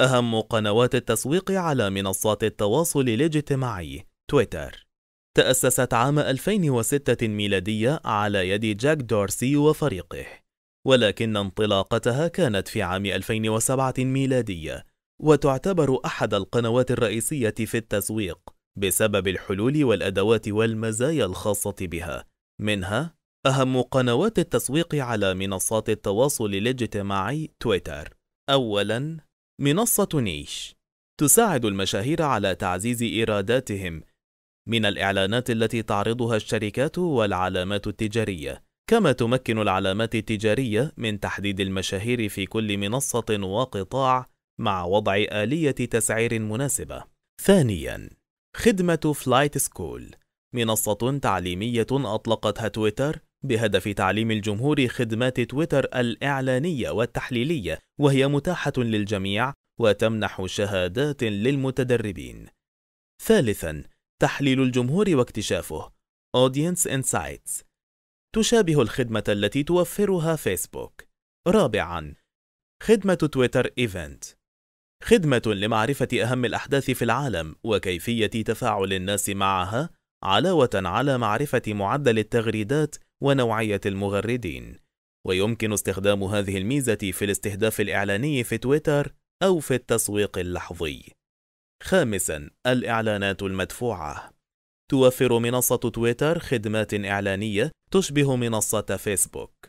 أهم قنوات التسويق على منصات التواصل الاجتماعي تويتر تأسست عام 2006 ميلادية على يد جاك دورسي وفريقه ولكن انطلاقتها كانت في عام 2007 ميلادية وتعتبر أحد القنوات الرئيسية في التسويق بسبب الحلول والأدوات والمزايا الخاصة بها منها أهم قنوات التسويق على منصات التواصل الاجتماعي تويتر أولاً منصة نيش تساعد المشاهير على تعزيز إيراداتهم من الإعلانات التي تعرضها الشركات والعلامات التجارية، كما تمكن العلامات التجارية من تحديد المشاهير في كل منصة وقطاع مع وضع آلية تسعير مناسبة. ثانياً، خدمة فلايت سكول منصة تعليمية أطلقتها تويتر بهدف تعليم الجمهور خدمات تويتر الإعلانية والتحليلية وهي متاحة للجميع وتمنح شهادات للمتدربين. ثالثاً، تحليل الجمهور واكتشافه Audience Insights تشابه الخدمة التي توفرها فيسبوك. رابعاً، خدمة تويتر إيفنت خدمة لمعرفة أهم الأحداث في العالم وكيفية تفاعل الناس معها، علاوة على معرفة معدل التغريدات ونوعية المغردين ويمكن استخدام هذه الميزة في الاستهداف الإعلاني في تويتر أو في التسويق اللحظي خامساً الإعلانات المدفوعة توفر منصة تويتر خدمات إعلانية تشبه منصة فيسبوك